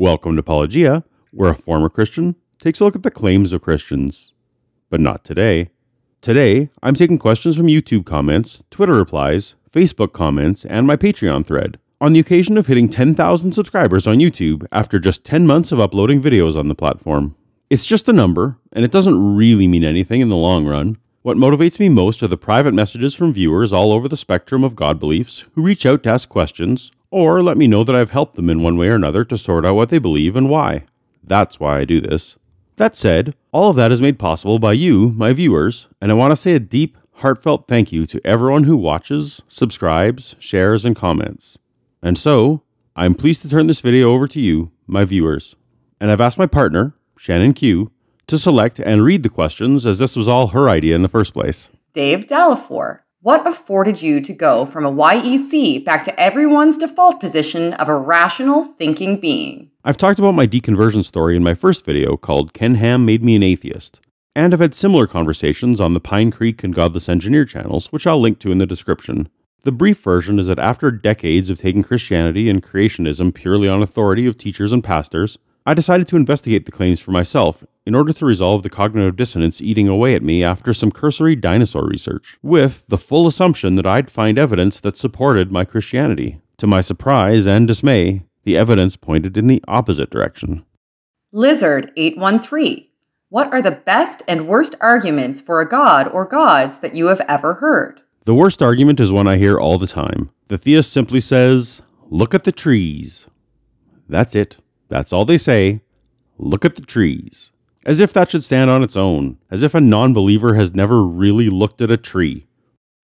Welcome to Apologia, where a former Christian takes a look at the claims of Christians. But not today. Today, I'm taking questions from YouTube comments, Twitter replies, Facebook comments, and my Patreon thread, on the occasion of hitting 10,000 subscribers on YouTube after just 10 months of uploading videos on the platform. It's just a number, and it doesn't really mean anything in the long run. What motivates me most are the private messages from viewers all over the spectrum of God beliefs who reach out to ask questions, or let me know that I've helped them in one way or another to sort out what they believe and why. That's why I do this. That said, all of that is made possible by you, my viewers, and I want to say a deep, heartfelt thank you to everyone who watches, subscribes, shares, and comments. And so, I'm pleased to turn this video over to you, my viewers. And I've asked my partner, Shannon Q, to select and read the questions as this was all her idea in the first place. Dave Dalafour what afforded you to go from a YEC back to everyone's default position of a rational thinking being? I've talked about my deconversion story in my first video called Ken Ham Made Me an Atheist, and I've had similar conversations on the Pine Creek and Godless Engineer channels, which I'll link to in the description. The brief version is that after decades of taking Christianity and creationism purely on authority of teachers and pastors, I decided to investigate the claims for myself in order to resolve the cognitive dissonance eating away at me after some cursory dinosaur research, with the full assumption that I'd find evidence that supported my Christianity. To my surprise and dismay, the evidence pointed in the opposite direction. Lizard 813 What are the best and worst arguments for a god or gods that you have ever heard? The worst argument is one I hear all the time. The theist simply says, Look at the trees. That's it. That's all they say. Look at the trees. As if that should stand on its own, as if a non believer has never really looked at a tree.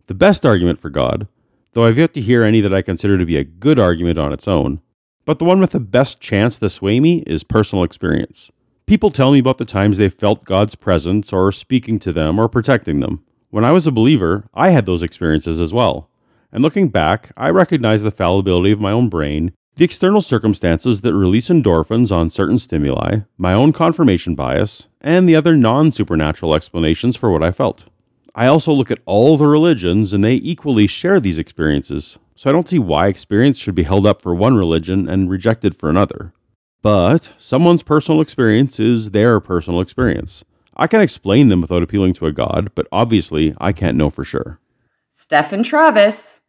The best argument for God, though I've yet to hear any that I consider to be a good argument on its own, but the one with the best chance to sway me is personal experience. People tell me about the times they felt God's presence or speaking to them or protecting them. When I was a believer, I had those experiences as well. And looking back, I recognize the fallibility of my own brain the external circumstances that release endorphins on certain stimuli, my own confirmation bias, and the other non supernatural explanations for what I felt. I also look at all the religions, and they equally share these experiences, so I don't see why experience should be held up for one religion and rejected for another. But someone's personal experience is their personal experience. I can explain them without appealing to a god, but obviously I can't know for sure. Stephen Travis.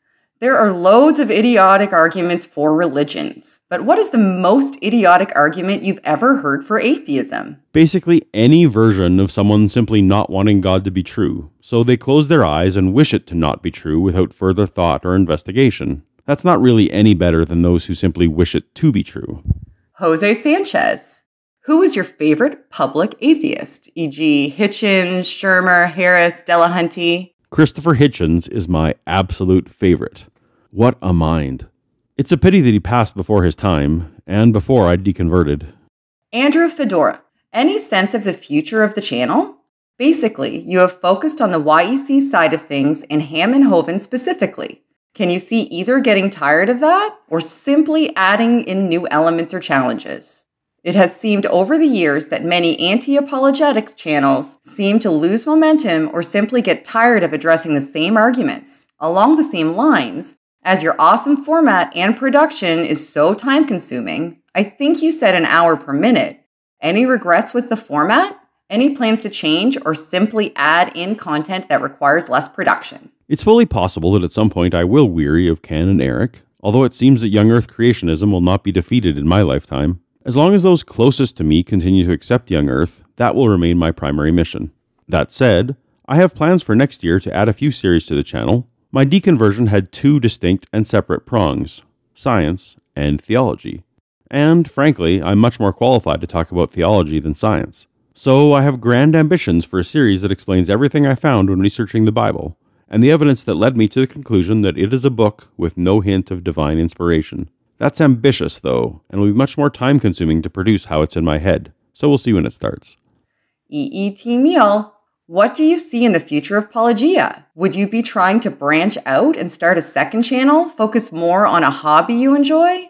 There are loads of idiotic arguments for religions, but what is the most idiotic argument you've ever heard for atheism? Basically, any version of someone simply not wanting God to be true, so they close their eyes and wish it to not be true without further thought or investigation. That's not really any better than those who simply wish it to be true. Jose Sanchez. who is your favorite public atheist, e.g., Hitchens, Shermer, Harris, Delahunty? Christopher Hitchens is my absolute favorite. What a mind. It's a pity that he passed before his time, and before I deconverted. Andrew Fedora, any sense of the future of the channel? Basically, you have focused on the YEC side of things and Ham and Hoven specifically. Can you see either getting tired of that or simply adding in new elements or challenges? It has seemed over the years that many anti apologetics channels seem to lose momentum or simply get tired of addressing the same arguments along the same lines as your awesome format and production is so time consuming, I think you said an hour per minute. Any regrets with the format? Any plans to change or simply add in content that requires less production? It's fully possible that at some point I will weary of Ken and Eric, although it seems that young Earth creationism will not be defeated in my lifetime. As long as those closest to me continue to accept young Earth, that will remain my primary mission. That said, I have plans for next year to add a few series to the channel, my deconversion had two distinct and separate prongs science and theology. And frankly, I'm much more qualified to talk about theology than science. So I have grand ambitions for a series that explains everything I found when researching the Bible, and the evidence that led me to the conclusion that it is a book with no hint of divine inspiration. That's ambitious, though, and will be much more time consuming to produce how it's in my head. So we'll see when it starts. E.E.T. Meal. What do you see in the future of Polygia? Would you be trying to branch out and start a second channel, focus more on a hobby you enjoy?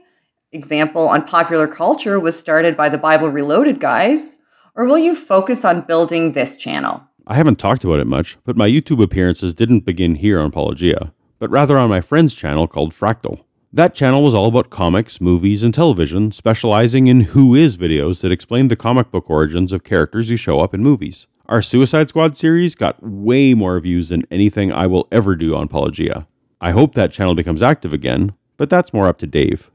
Example on popular culture was started by the Bible Reloaded guys. Or will you focus on building this channel? I haven't talked about it much, but my YouTube appearances didn't begin here on Polygia, but rather on my friend's channel called Fractal. That channel was all about comics, movies, and television, specializing in who is videos that explain the comic book origins of characters who show up in movies. Our Suicide Squad series got way more views than anything I will ever do on Pologia. I hope that channel becomes active again, but that's more up to Dave.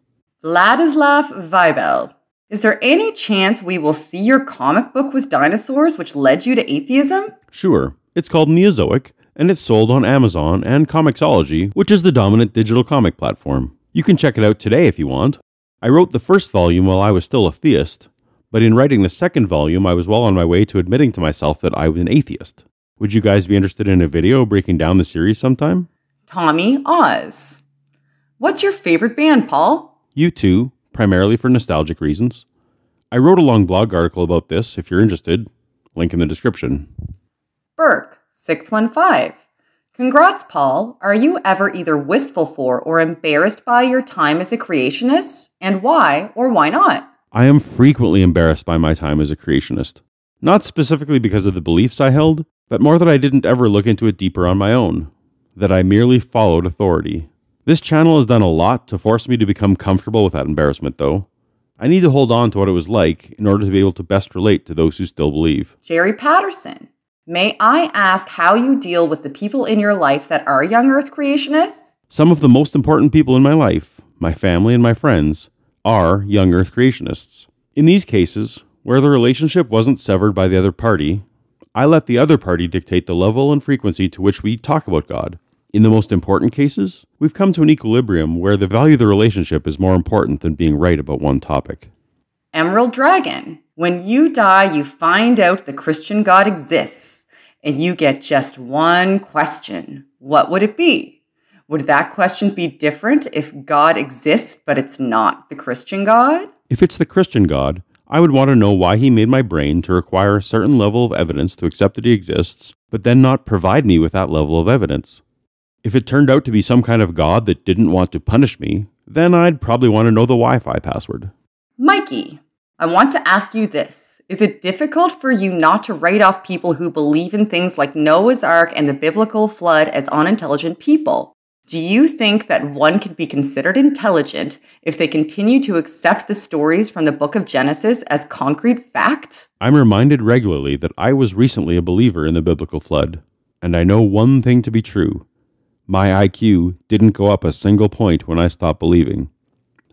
Vladislav Vibel. Is there any chance we will see your comic book with dinosaurs, which led you to atheism? Sure. It's called Neozoic, and it's sold on Amazon and Comixology, which is the dominant digital comic platform. You can check it out today if you want. I wrote the first volume while I was still a theist, but in writing the second volume, I was well on my way to admitting to myself that I was an atheist. Would you guys be interested in a video breaking down the series sometime? Tommy Oz. What's your favorite band, Paul? You too, primarily for nostalgic reasons. I wrote a long blog article about this if you're interested. Link in the description. Burke, 615. Congrats, Paul. Are you ever either wistful for or embarrassed by your time as a creationist? And why or why not? I am frequently embarrassed by my time as a creationist. Not specifically because of the beliefs I held, but more that I didn't ever look into it deeper on my own, that I merely followed authority. This channel has done a lot to force me to become comfortable with that embarrassment, though. I need to hold on to what it was like in order to be able to best relate to those who still believe. Jerry Patterson, may I ask how you deal with the people in your life that are young earth creationists? Some of the most important people in my life, my family and my friends, are young Earth creationists. In these cases, where the relationship wasn't severed by the other party, I let the other party dictate the level and frequency to which we talk about God. In the most important cases, we've come to an equilibrium where the value of the relationship is more important than being right about one topic. Emerald Dragon. When you die, you find out the Christian God exists, and you get just one question What would it be? Would that question be different if God exists, but it's not the Christian God? If it's the Christian God, I would want to know why he made my brain to require a certain level of evidence to accept that he exists, but then not provide me with that level of evidence. If it turned out to be some kind of god that didn't want to punish me, then I'd probably want to know the Wi Fi password. Mikey, I want to ask you this. Is it difficult for you not to write off people who believe in things like Noah's Ark and the biblical flood as unintelligent people? Do you think that one can be considered intelligent if they continue to accept the stories from the book of Genesis as concrete fact? I'm reminded regularly that I was recently a believer in the biblical flood, and I know one thing to be true. My IQ didn't go up a single point when I stopped believing.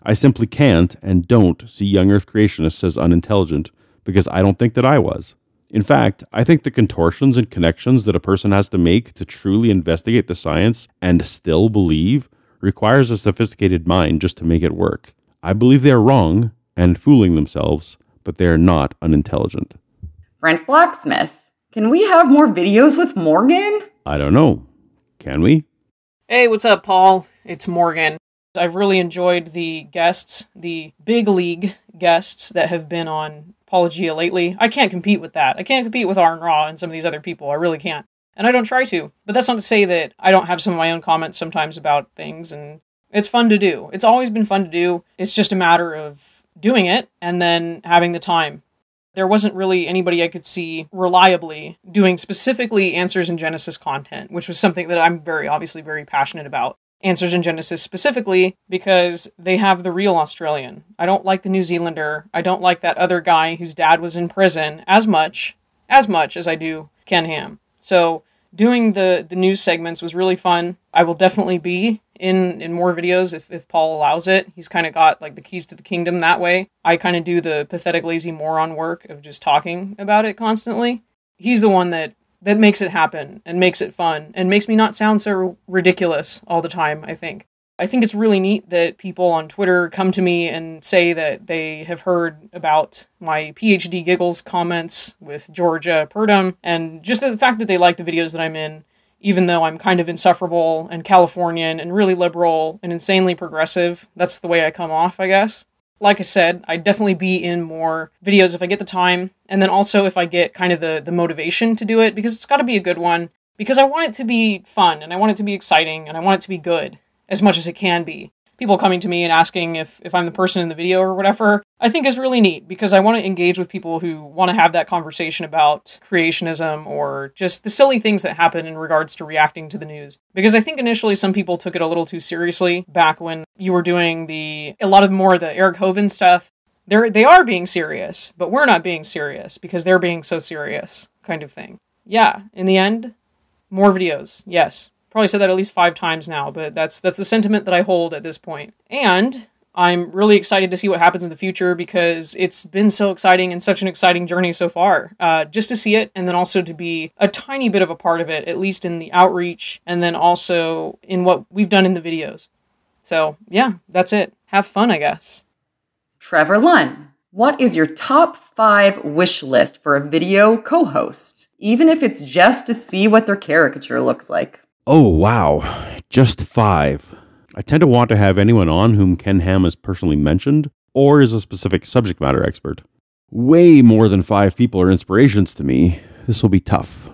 I simply can't and don't see young earth creationists as unintelligent because I don't think that I was. In fact, I think the contortions and connections that a person has to make to truly investigate the science and still believe requires a sophisticated mind just to make it work. I believe they are wrong and fooling themselves, but they are not unintelligent. Brent Blacksmith, can we have more videos with Morgan? I don't know. Can we? Hey, what's up, Paul? It's Morgan. I've really enjoyed the guests, the big league guests that have been on Apologia lately. I can't compete with that. I can't compete with R and Raw and some of these other people. I really can't. And I don't try to. But that's not to say that I don't have some of my own comments sometimes about things and it's fun to do. It's always been fun to do. It's just a matter of doing it and then having the time. There wasn't really anybody I could see reliably doing specifically Answers in Genesis content, which was something that I'm very obviously very passionate about. Answers in Genesis specifically because they have the real Australian. I don't like the New Zealander. I don't like that other guy whose dad was in prison as much as much as I do Ken Ham. So doing the the news segments was really fun. I will definitely be in in more videos if, if Paul allows it. He's kind of got like the keys to the kingdom that way. I kind of do the pathetic lazy moron work of just talking about it constantly. He's the one that that makes it happen and makes it fun and makes me not sound so ridiculous all the time, I think. I think it's really neat that people on Twitter come to me and say that they have heard about my PhD giggles comments with Georgia Purdom and just the fact that they like the videos that I'm in, even though I'm kind of insufferable and Californian and really liberal and insanely progressive. That's the way I come off, I guess like I said, I'd definitely be in more videos if I get the time, and then also if I get kind of the, the motivation to do it, because it's got to be a good one, because I want it to be fun, and I want it to be exciting, and I want it to be good as much as it can be people coming to me and asking if, if I'm the person in the video or whatever, I think is really neat because I want to engage with people who want to have that conversation about creationism or just the silly things that happen in regards to reacting to the news. Because I think initially some people took it a little too seriously back when you were doing the a lot of more of the Eric Hoven stuff. They're, they are being serious, but we're not being serious because they're being so serious, kind of thing. Yeah, in the end, more videos, yes probably said that at least five times now, but that's that's the sentiment that I hold at this point. And I'm really excited to see what happens in the future because it's been so exciting and such an exciting journey so far. Uh, just to see it and then also to be a tiny bit of a part of it, at least in the outreach and then also in what we've done in the videos. So, yeah, that's it. Have fun, I guess. Trevor Lunn, what is your top five wish list for a video co host, even if it's just to see what their caricature looks like? Oh, wow. Just five. I tend to want to have anyone on whom Ken Ham is personally mentioned or is a specific subject matter expert. Way more than five people are inspirations to me. This will be tough.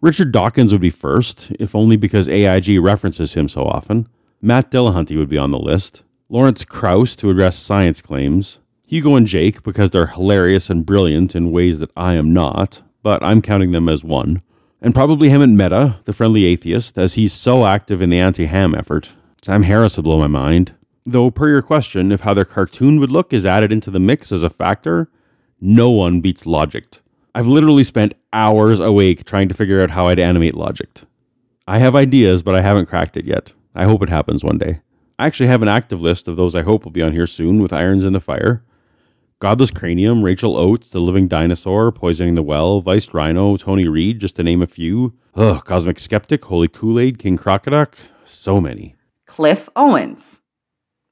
Richard Dawkins would be first, if only because AIG references him so often. Matt Delahunty would be on the list. Lawrence Krauss to address science claims. Hugo and Jake because they're hilarious and brilliant in ways that I am not, but I'm counting them as one and probably him and Meta, the friendly atheist, as he's so active in the anti ham effort. Sam Harris would blow my mind. Though, per your question, if how their cartoon would look is added into the mix as a factor, no one beats Logic. I've literally spent hours awake trying to figure out how I'd animate Logic. I have ideas, but I haven't cracked it yet. I hope it happens one day. I actually have an active list of those I hope will be on here soon with irons in the fire. Godless Cranium, Rachel Oates, The Living Dinosaur, Poisoning the Well, Vice Rhino, Tony Reed, just to name a few. Ugh, Cosmic Skeptic, Holy Kool Aid, King Crocoduck, so many. Cliff Owens.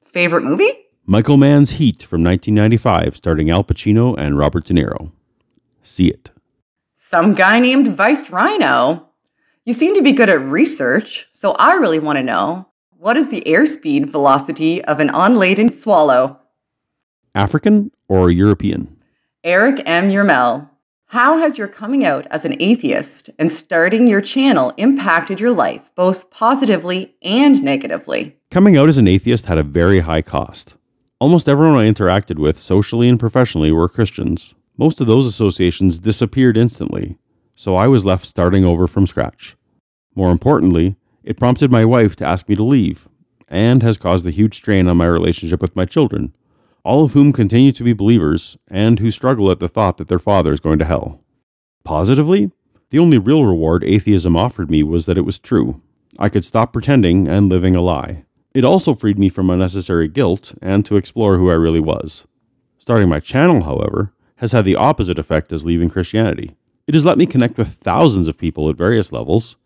Favorite movie? Michael Mann's Heat from 1995, starring Al Pacino and Robert De Niro. See it. Some guy named Vice Rhino. You seem to be good at research, so I really want to know what is the airspeed velocity of an unladen swallow? African or European? Eric M. Yermel, how has your coming out as an atheist and starting your channel impacted your life, both positively and negatively? Coming out as an atheist had a very high cost. Almost everyone I interacted with, socially and professionally, were Christians. Most of those associations disappeared instantly, so I was left starting over from scratch. More importantly, it prompted my wife to ask me to leave, and has caused a huge strain on my relationship with my children, all of whom continue to be believers and who struggle at the thought that their father is going to hell. Positively, the only real reward atheism offered me was that it was true. I could stop pretending and living a lie. It also freed me from unnecessary guilt and to explore who I really was. Starting my channel, however, has had the opposite effect as leaving Christianity. It has let me connect with thousands of people at various levels,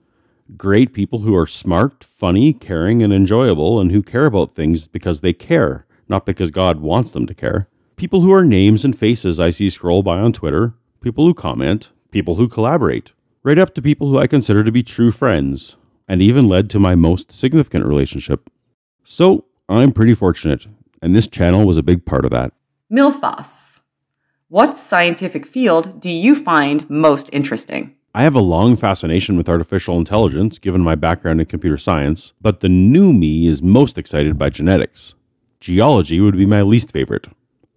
great people who are smart, funny, caring, and enjoyable, and who care about things because they care, not because God wants them to care. People who are names and faces I see scroll by on Twitter, people who comment, people who collaborate, right up to people who I consider to be true friends, and even led to my most significant relationship. So I'm pretty fortunate, and this channel was a big part of that. Milfoss. What scientific field do you find most interesting? I have a long fascination with artificial intelligence, given my background in computer science, but the new me is most excited by genetics. Geology would be my least favorite.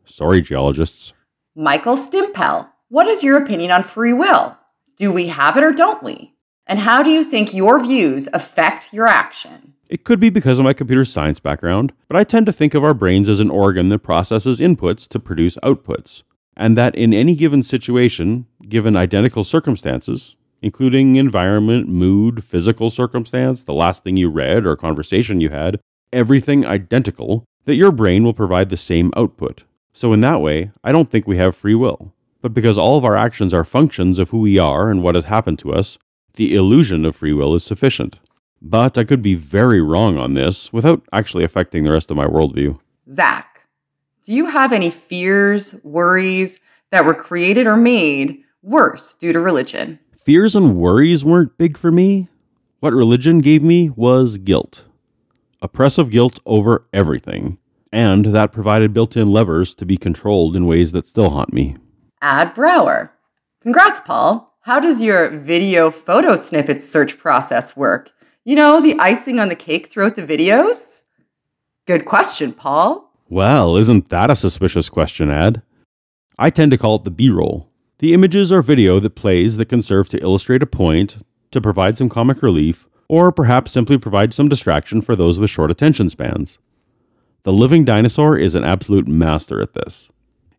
Sorry, geologists. Michael Stimpel, what is your opinion on free will? Do we have it or don't we? And how do you think your views affect your action? It could be because of my computer science background, but I tend to think of our brains as an organ that processes inputs to produce outputs, and that in any given situation, given identical circumstances, including environment, mood, physical circumstance, the last thing you read or conversation you had, everything identical, that your brain will provide the same output. So, in that way, I don't think we have free will. But because all of our actions are functions of who we are and what has happened to us, the illusion of free will is sufficient. But I could be very wrong on this without actually affecting the rest of my worldview. Zach, do you have any fears, worries that were created or made worse due to religion? Fears and worries weren't big for me. What religion gave me was guilt oppressive guilt over everything, and that provided built in levers to be controlled in ways that still haunt me. Ad Brower. Congrats, Paul. How does your video photo snippets search process work? You know, the icing on the cake throughout the videos? Good question, Paul. Well, isn't that a suspicious question, Ad? I tend to call it the B roll. The images or video that plays that can serve to illustrate a point, to provide some comic relief, or perhaps simply provide some distraction for those with short attention spans. The living dinosaur is an absolute master at this.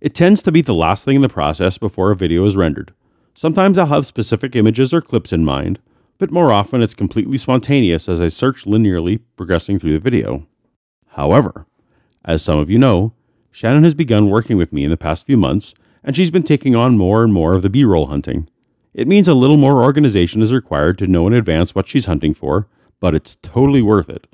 It tends to be the last thing in the process before a video is rendered. Sometimes I'll have specific images or clips in mind, but more often it's completely spontaneous as I search linearly progressing through the video. However, as some of you know, Shannon has begun working with me in the past few months, and she's been taking on more and more of the B roll hunting. It means a little more organization is required to know in advance what she's hunting for, but it's totally worth it.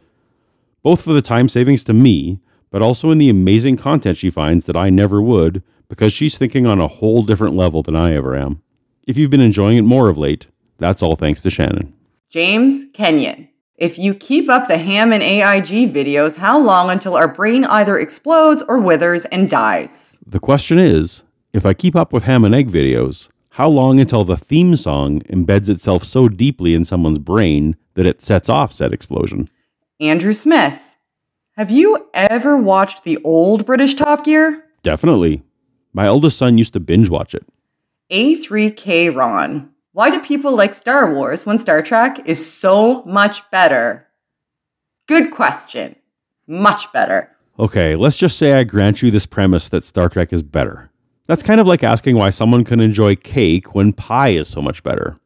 Both for the time savings to me, but also in the amazing content she finds that I never would because she's thinking on a whole different level than I ever am. If you've been enjoying it more of late, that's all thanks to Shannon. James Kenyon. If you keep up the ham and AIG videos, how long until our brain either explodes or withers and dies? The question is if I keep up with ham and egg videos, how long until the theme song embeds itself so deeply in someone's brain that it sets off said explosion? Andrew Smith, have you ever watched the old British Top Gear? Definitely. My oldest son used to binge watch it. A3K Ron, why do people like Star Wars when Star Trek is so much better? Good question. Much better. Okay, let's just say I grant you this premise that Star Trek is better. That's kind of like asking why someone can enjoy cake when pie is so much better,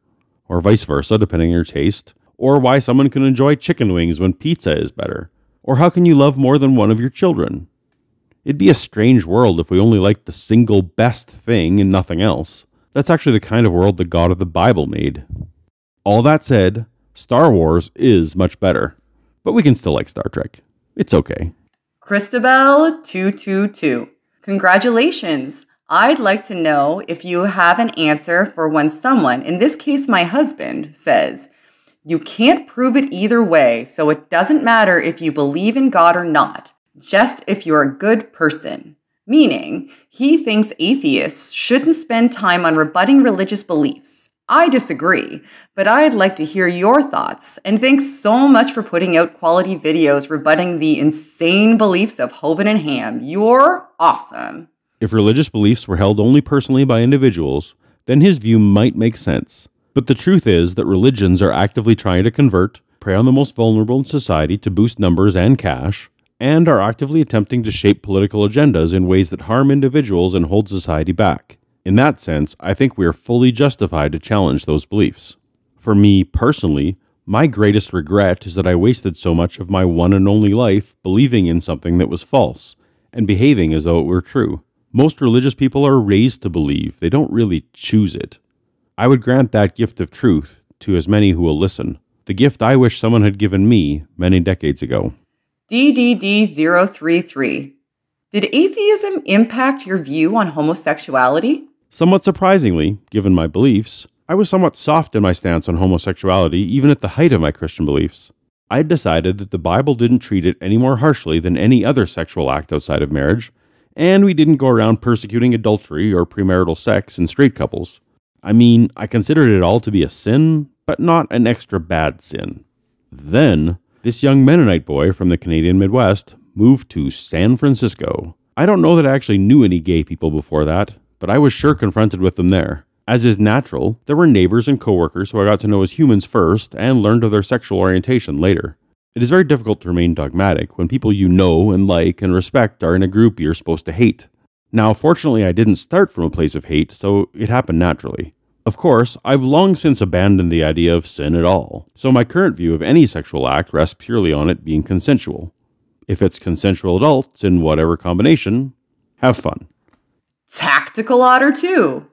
or vice versa, depending on your taste, or why someone can enjoy chicken wings when pizza is better, or how can you love more than one of your children? It'd be a strange world if we only liked the single best thing and nothing else. That's actually the kind of world the God of the Bible made. All that said, Star Wars is much better, but we can still like Star Trek. It's okay. Christabel222. Congratulations! I'd like to know if you have an answer for when someone, in this case my husband, says, You can't prove it either way, so it doesn't matter if you believe in God or not, just if you're a good person. Meaning, he thinks atheists shouldn't spend time on rebutting religious beliefs. I disagree, but I'd like to hear your thoughts. And thanks so much for putting out quality videos rebutting the insane beliefs of Hoven and Ham. You're awesome. If religious beliefs were held only personally by individuals, then his view might make sense. But the truth is that religions are actively trying to convert, prey on the most vulnerable in society to boost numbers and cash, and are actively attempting to shape political agendas in ways that harm individuals and hold society back. In that sense, I think we are fully justified to challenge those beliefs. For me personally, my greatest regret is that I wasted so much of my one and only life believing in something that was false and behaving as though it were true. Most religious people are raised to believe, they don't really choose it. I would grant that gift of truth to as many who will listen. The gift I wish someone had given me many decades ago. DDD033. Did atheism impact your view on homosexuality? Somewhat surprisingly, given my beliefs, I was somewhat soft in my stance on homosexuality even at the height of my Christian beliefs. I had decided that the Bible didn't treat it any more harshly than any other sexual act outside of marriage, and we didn't go around persecuting adultery or premarital sex in straight couples. I mean, I considered it all to be a sin, but not an extra bad sin. Then, this young Mennonite boy from the Canadian Midwest moved to San Francisco. I don't know that I actually knew any gay people before that, but I was sure confronted with them there. As is natural, there were neighbors and coworkers who I got to know as humans first and learned of their sexual orientation later. It is very difficult to remain dogmatic when people you know and like and respect are in a group you're supposed to hate. Now, fortunately, I didn't start from a place of hate, so it happened naturally. Of course, I've long since abandoned the idea of sin at all, so my current view of any sexual act rests purely on it being consensual. If it's consensual adults in whatever combination, have fun. Tactical otter, too.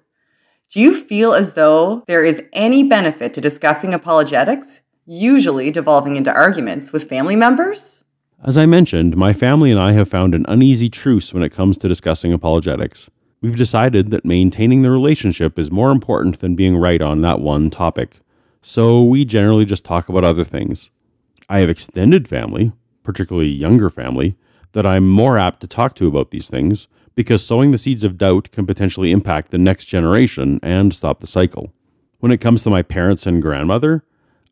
Do you feel as though there is any benefit to discussing apologetics usually devolving into arguments with family members? As I mentioned, my family and I have found an uneasy truce when it comes to discussing apologetics. We've decided that maintaining the relationship is more important than being right on that one topic, so we generally just talk about other things. I have extended family, particularly younger family, that I'm more apt to talk to about these things because sowing the seeds of doubt can potentially impact the next generation and stop the cycle. When it comes to my parents and grandmother,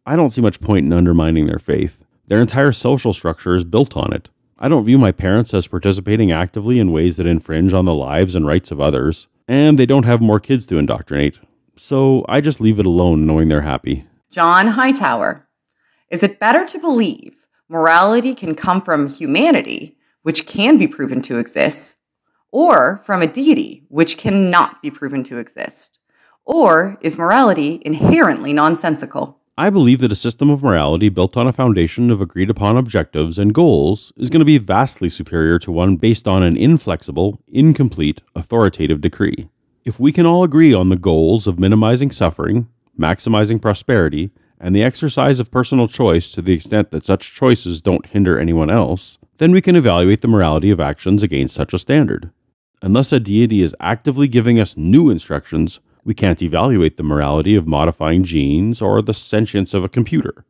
I don't see much point in undermining their faith. Their entire social structure is built on it. I don't view my parents as participating actively in ways that infringe on the lives and rights of others, and they don't have more kids to indoctrinate. So I just leave it alone knowing they're happy. John Hightower Is it better to believe morality can come from humanity, which can be proven to exist, or from a deity, which cannot be proven to exist? Or is morality inherently nonsensical? I believe that a system of morality built on a foundation of agreed upon objectives and goals is going to be vastly superior to one based on an inflexible, incomplete, authoritative decree. If we can all agree on the goals of minimizing suffering, maximizing prosperity, and the exercise of personal choice to the extent that such choices don't hinder anyone else, then we can evaluate the morality of actions against such a standard. Unless a deity is actively giving us new instructions, we can't evaluate the morality of modifying genes or the sentience of a computer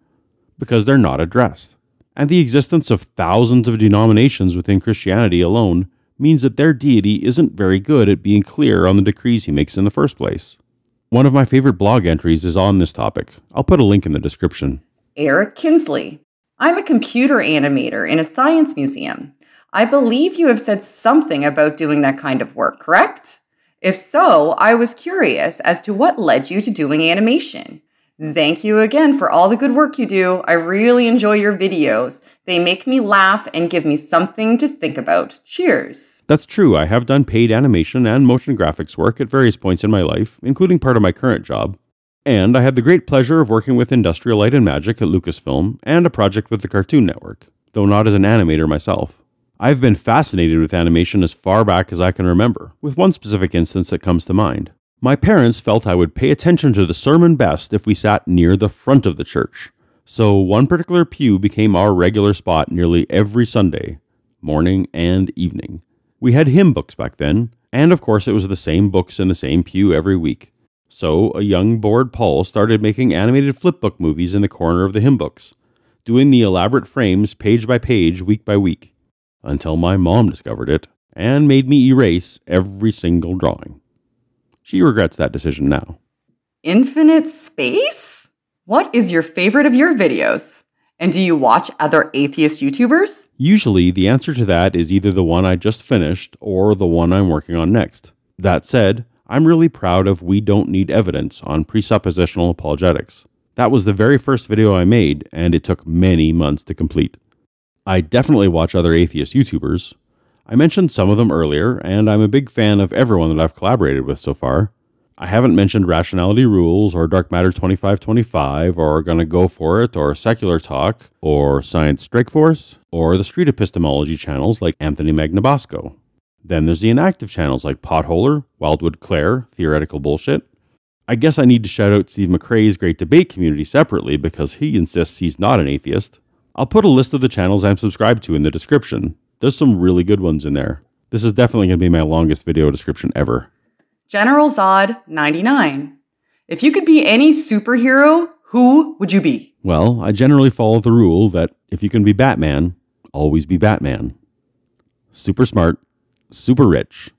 because they're not addressed. And the existence of thousands of denominations within Christianity alone means that their deity isn't very good at being clear on the decrees he makes in the first place. One of my favorite blog entries is on this topic. I'll put a link in the description. Eric Kinsley. I'm a computer animator in a science museum. I believe you have said something about doing that kind of work, correct? If so, I was curious as to what led you to doing animation. Thank you again for all the good work you do. I really enjoy your videos. They make me laugh and give me something to think about. Cheers. That's true. I have done paid animation and motion graphics work at various points in my life, including part of my current job. And I had the great pleasure of working with Industrial Light and Magic at Lucasfilm and a project with the Cartoon Network, though not as an animator myself. I've been fascinated with animation as far back as I can remember, with one specific instance that comes to mind. My parents felt I would pay attention to the sermon best if we sat near the front of the church, so one particular pew became our regular spot nearly every Sunday, morning and evening. We had hymn books back then, and of course it was the same books in the same pew every week. So a young bored Paul started making animated flipbook movies in the corner of the hymn books, doing the elaborate frames page by page, week by week until my mom discovered it and made me erase every single drawing. She regrets that decision now. Infinite space? What is your favorite of your videos? And do you watch other atheist YouTubers? Usually, the answer to that is either the one I just finished or the one I'm working on next. That said, I'm really proud of We Don't Need Evidence on presuppositional apologetics. That was the very first video I made, and it took many months to complete. I definitely watch other atheist YouTubers. I mentioned some of them earlier, and I'm a big fan of everyone that I've collaborated with so far. I haven't mentioned Rationality Rules or Dark Matter 2525 or Gonna Go For It or Secular Talk or Science Strike Force or the street epistemology channels like Anthony Magnabosco. Then there's the inactive channels like Potholer, Wildwood Claire, Theoretical Bullshit. I guess I need to shout out Steve McCrae's Great Debate community separately because he insists he's not an atheist. I'll put a list of the channels I'm subscribed to in the description. There's some really good ones in there. This is definitely going to be my longest video description ever. General Zod 99. If you could be any superhero, who would you be? Well, I generally follow the rule that if you can be Batman, always be Batman. Super smart, super rich.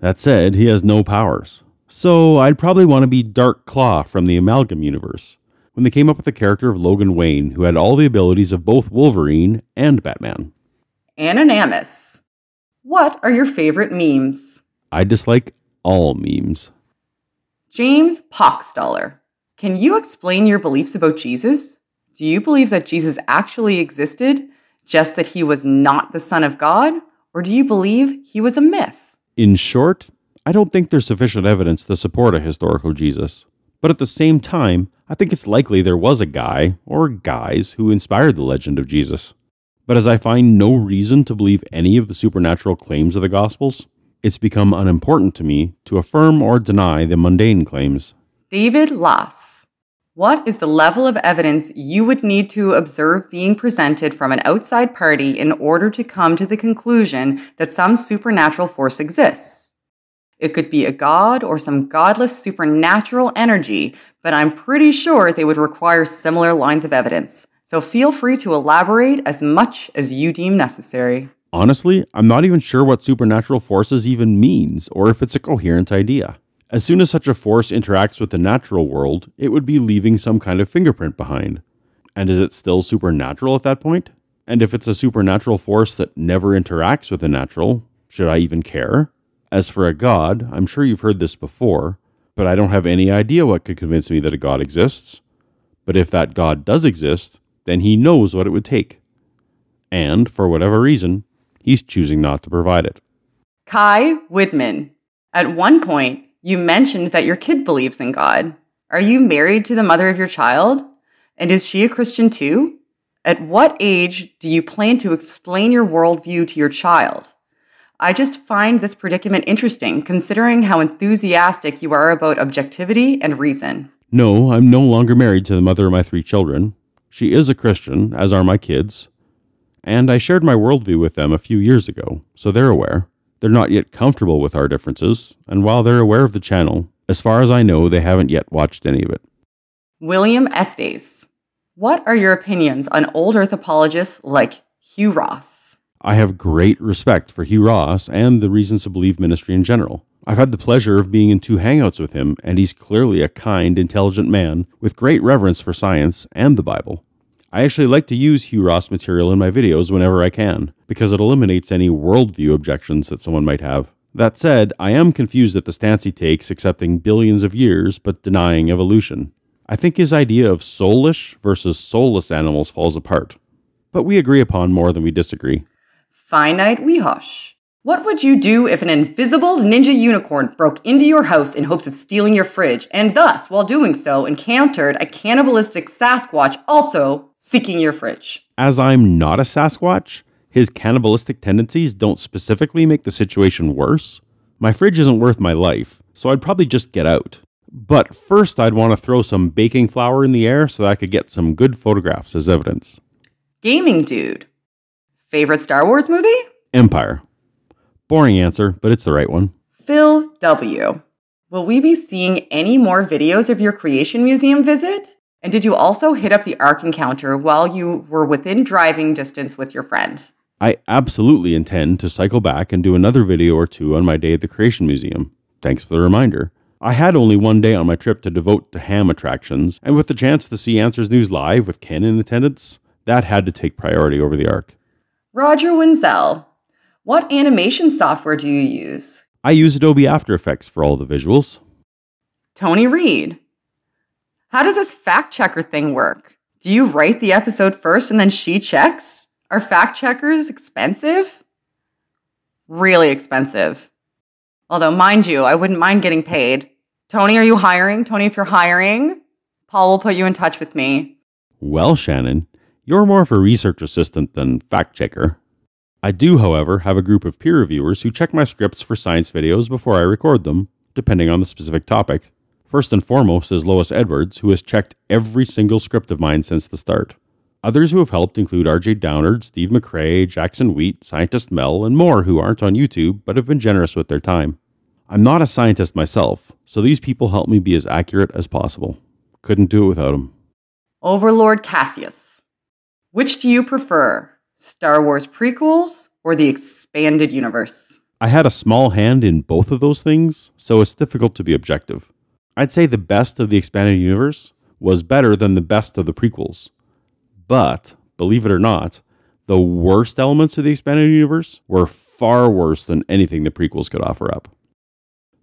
That said, he has no powers. So I'd probably want to be Dark Claw from the Amalgam universe when they came up with the character of Logan Wayne, who had all the abilities of both Wolverine and Batman. Anonymous. What are your favorite memes? I dislike all memes. James Poxdollar. Can you explain your beliefs about Jesus? Do you believe that Jesus actually existed, just that he was not the Son of God, or do you believe he was a myth? In short, I don't think there's sufficient evidence to support a historical Jesus. But at the same time, I think it's likely there was a guy, or guys, who inspired the legend of Jesus. But as I find no reason to believe any of the supernatural claims of the Gospels, it's become unimportant to me to affirm or deny the mundane claims. David Loss. What is the level of evidence you would need to observe being presented from an outside party in order to come to the conclusion that some supernatural force exists? It could be a god or some godless supernatural energy, but I'm pretty sure they would require similar lines of evidence. So feel free to elaborate as much as you deem necessary. Honestly, I'm not even sure what supernatural forces even means or if it's a coherent idea. As soon as such a force interacts with the natural world, it would be leaving some kind of fingerprint behind. And is it still supernatural at that point? And if it's a supernatural force that never interacts with the natural, should I even care? As for a God, I'm sure you've heard this before, but I don't have any idea what could convince me that a God exists. But if that God does exist, then he knows what it would take. And, for whatever reason, he's choosing not to provide it. Kai Widman, at one point, you mentioned that your kid believes in God. Are you married to the mother of your child? And is she a Christian too? At what age do you plan to explain your worldview to your child? I just find this predicament interesting, considering how enthusiastic you are about objectivity and reason. No, I'm no longer married to the mother of my three children. She is a Christian, as are my kids. And I shared my worldview with them a few years ago, so they're aware. They're not yet comfortable with our differences, and while they're aware of the channel, as far as I know, they haven't yet watched any of it. William Estes. What are your opinions on old earth apologists like Hugh Ross? I have great respect for Hugh Ross and the Reasons to Believe ministry in general. I've had the pleasure of being in two hangouts with him, and he's clearly a kind, intelligent man with great reverence for science and the Bible. I actually like to use Hugh Ross material in my videos whenever I can, because it eliminates any worldview objections that someone might have. That said, I am confused at the stance he takes accepting billions of years but denying evolution. I think his idea of soulish versus soulless animals falls apart. But we agree upon more than we disagree finite Weehosh. What would you do if an invisible ninja unicorn broke into your house in hopes of stealing your fridge, and thus, while doing so, encountered a cannibalistic Sasquatch also seeking your fridge? As I'm not a Sasquatch, his cannibalistic tendencies don't specifically make the situation worse. My fridge isn't worth my life, so I'd probably just get out. But first, I'd want to throw some baking flour in the air so that I could get some good photographs as evidence. Gaming Dude Favorite Star Wars movie? Empire. Boring answer, but it's the right one. Phil W. Will we be seeing any more videos of your Creation Museum visit? And did you also hit up the Ark Encounter while you were within driving distance with your friend? I absolutely intend to cycle back and do another video or two on my day at the Creation Museum. Thanks for the reminder. I had only one day on my trip to devote to ham attractions, and with the chance to see Answers News live with Ken in attendance, that had to take priority over the arc. Roger Winsell, what animation software do you use? I use Adobe After Effects for all the visuals. Tony Reed, how does this fact checker thing work? Do you write the episode first and then she checks? Are fact checkers expensive? Really expensive. Although, mind you, I wouldn't mind getting paid. Tony, are you hiring? Tony, if you're hiring, Paul will put you in touch with me. Well, Shannon, you're more of a research assistant than fact checker. I do, however, have a group of peer reviewers who check my scripts for science videos before I record them, depending on the specific topic. First and foremost is Lois Edwards, who has checked every single script of mine since the start. Others who have helped include RJ Downard, Steve McRae, Jackson Wheat, Scientist Mel, and more who aren't on YouTube but have been generous with their time. I'm not a scientist myself, so these people help me be as accurate as possible. Couldn't do it without them. Overlord Cassius. Which do you prefer, Star Wars prequels or the expanded universe? I had a small hand in both of those things, so it's difficult to be objective. I'd say the best of the expanded universe was better than the best of the prequels. But, believe it or not, the worst elements of the expanded universe were far worse than anything the prequels could offer up.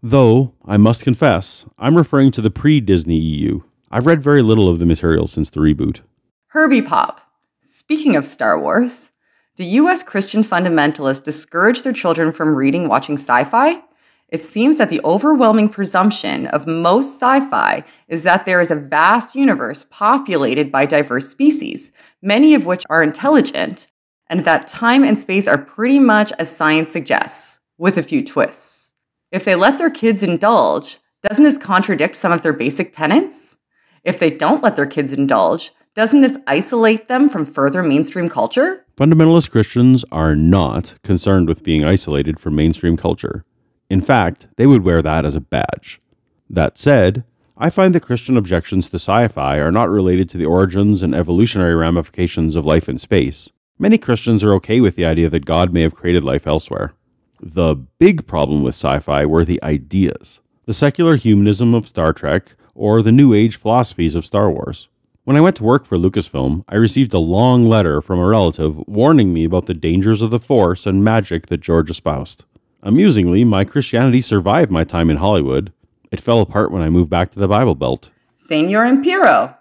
Though, I must confess, I'm referring to the pre Disney EU. I've read very little of the material since the reboot. Herbie Pop, Speaking of Star Wars, do US Christian fundamentalists discourage their children from reading, watching sci fi? It seems that the overwhelming presumption of most sci fi is that there is a vast universe populated by diverse species, many of which are intelligent, and that time and space are pretty much as science suggests, with a few twists. If they let their kids indulge, doesn't this contradict some of their basic tenets? If they don't let their kids indulge, doesn't this isolate them from further mainstream culture? Fundamentalist Christians are not concerned with being isolated from mainstream culture. In fact, they would wear that as a badge. That said, I find the Christian objections to sci fi are not related to the origins and evolutionary ramifications of life in space. Many Christians are okay with the idea that God may have created life elsewhere. The big problem with sci fi were the ideas, the secular humanism of Star Trek, or the New Age philosophies of Star Wars. When I went to work for Lucasfilm, I received a long letter from a relative warning me about the dangers of the Force and magic that George espoused. Amusingly, my Christianity survived my time in Hollywood. It fell apart when I moved back to the Bible Belt. Senor Impero,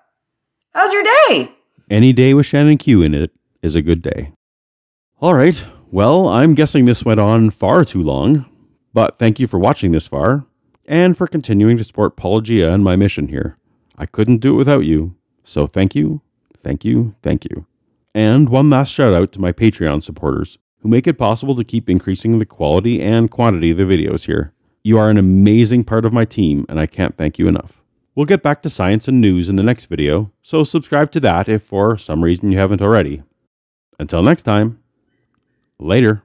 how's your day? Any day with Shannon Q in it is a good day. All right, well, I'm guessing this went on far too long, but thank you for watching this far and for continuing to support Apologia and my mission here. I couldn't do it without you. So thank you, thank you, thank you. And one last shout out to my Patreon supporters who make it possible to keep increasing the quality and quantity of the videos here. You are an amazing part of my team, and I can't thank you enough. We'll get back to science and news in the next video, so subscribe to that if for some reason you haven't already. Until next time, later.